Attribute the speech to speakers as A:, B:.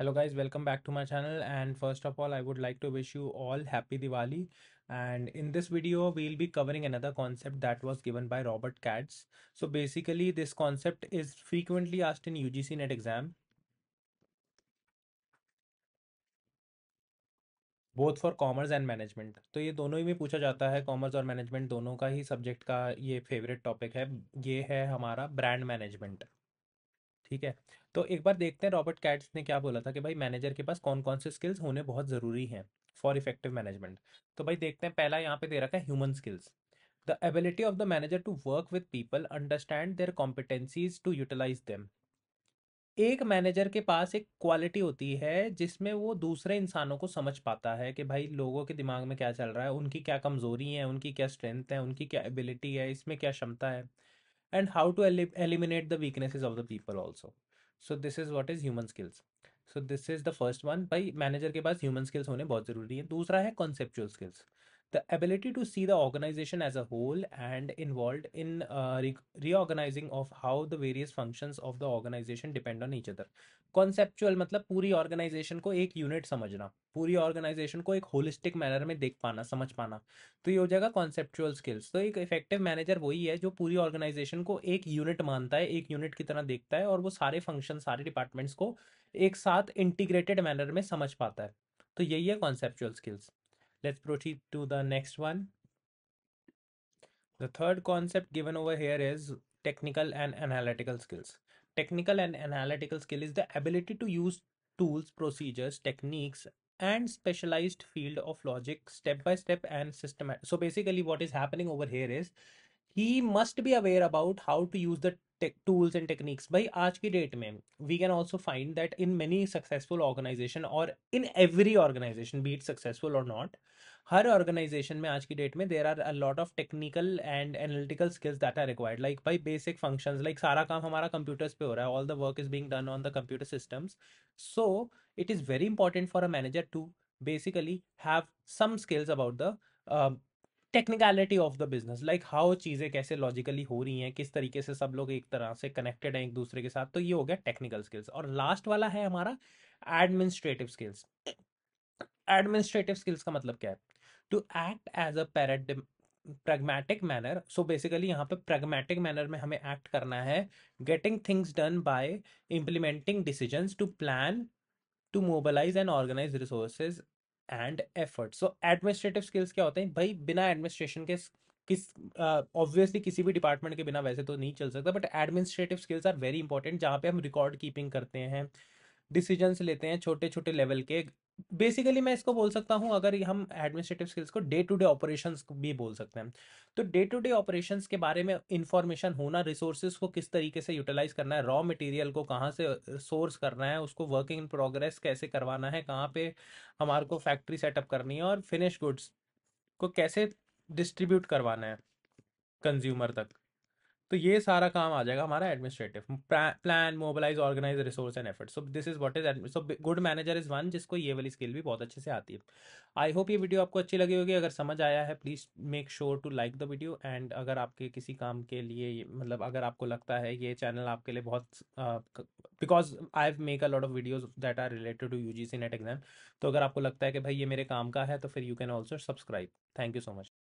A: Hello guys welcome back to my channel and first of all I would like to wish you all happy Diwali and in this video we will be covering another concept that was given by Robert Katz so basically this concept is frequently asked in U NET exam both for commerce and management तो ये दोनों ही में पूछा जाता है commerce और management दोनों का ही सब्जेक्ट का ये फेवरेट टॉपिक है ये है हमारा ब्रांड मैनेजमेंट ठीक है तो एक बार देखते हैं रॉबर्ट कैट्स ने क्या बोला था कि भाई मैनेजर के पास कौन कौन से स्किल्स होने बहुत ज़रूरी हैं फॉर इफेक्टिव मैनेजमेंट तो भाई देखते हैं पहला यहाँ पे दे रखा है human skills the ability of the manager to work with people understand their competencies to utilise them एक मैनेजर के पास एक क्वालिटी होती है जिसमें वो दूसरे इंसानों को समझ पाता है कि भाई लोगों के दिमाग में क्या चल रहा है उनकी क्या कमज़ोरी है उनकी क्या स्ट्रेंथ है उनकी क्या एबिलिटी है इसमें क्या क्षमता है and how to eliminate the weaknesses of the people also so this is what is human skills so this is the first one by manager ke paas human skills hone bahut zaruri hai. dusra hai conceptual skills the ability to see the organization as a whole and involved in uh, re reorganizing of how the various functions of the organization depend on each other conceptual मतलब पूरी organisation को एक unit समझना पूरी organisation को एक holistic manner में देख पाना समझ पाना तो ये हो जाएगा कॉन्सेप्चुअल स्किल्स तो एक इफेक्टिव मैनेजर वही है जो पूरी ऑर्गेनाइजेशन को एक यूनिट मानता है एक यूनिट की तरह देखता है और वो सारे फंक्शन सारे डिपार्टमेंट्स को एक साथ इंटीग्रेटेड मैनर में समझ पाता है तो यही है conceptual skills Let's proceed to the next one. The third concept given over here is technical and analytical skills. Technical and analytical skill is the ability to use tools, procedures, techniques, and specialized field of logic step by step and systematic. So basically what is happening over here is he must be aware about how to use the tools and techniques by आज की date में we can also find that in many successful organisation और in every organisation beat successful और not हर organisation में आज की date में there are a lot of technical and analytical skills that are required like by basic functions like सारा काम हमारा कंप्यूटर्स पे हो रहा है all the work is being done on the computer systems so it is very important for a manager to basically have some skills about the technicality of the business like how चीज़ें कैसे logically हो रही हैं किस तरीके से सब लोग एक तरह से कनेक्टेड हैं एक दूसरे के साथ तो ये हो गया टेक्निकल स्किल्स और लास्ट वाला है हमारा एडमिनिस्ट्रेटिव स्किल्स एडमिनिस्ट्रेटिव स्किल्स का मतलब क्या है टू एक्ट एज अ पैरड प्रगमेटिक मैनर सो बेसिकली यहाँ पे प्रगमेटिक मैनर में हमें एक्ट करना है getting things done by implementing decision to plan to mobilise and organise resources and effort so administrative skills क्या होते हैं भाई बिना एडमिनिस्ट्रेशन के किस ऑब्वियसली uh, किसी भी डिपार्टमेंट के बिना वैसे तो नहीं चल सकता but administrative skills are very important जहाँ पे हम रिकॉर्ड कीपिंग करते हैं डिसीजंस लेते हैं छोटे छोटे लेवल के बेसिकली मैं इसको बोल सकता हूँ अगर हम एडमिनिस्ट्रेटिव स्किल्स को डे टू डे ऑपरेशन भी बोल सकते हैं तो डे टू डे ऑपरेशन के बारे में इंफॉर्मेशन होना रिसोर्सेज को किस तरीके से यूटिलाइज करना है रॉ मटेरियल को कहाँ से सोर्स करना है उसको वर्किंग इन प्रोग्रेस कैसे करवाना है कहाँ पे हमारे को फैक्ट्री सेटअप करनी है और फिनिश गुड्स को कैसे डिस्ट्रीब्यूट करवाना है कंज्यूमर तक तो ये सारा काम आ जाएगा हमारा administrative plan mobilise organise resource and effort so this is what is so good manager is one जिसको ये वाली स्किल भी बहुत अच्छे से आती है आई होप ये वीडियो आपको अच्छी लगी होगी अगर समझ आया है please make sure to like the video एंड अगर आपके किसी काम के लिए मतलब अगर आपको लगता है ये चैनल आपके लिए बहुत because I have make a lot of videos that are related to U G C NET exam तो अगर आपको लगता है कि भाई ये मेरे काम का है तो फिर you can also subscribe thank you so much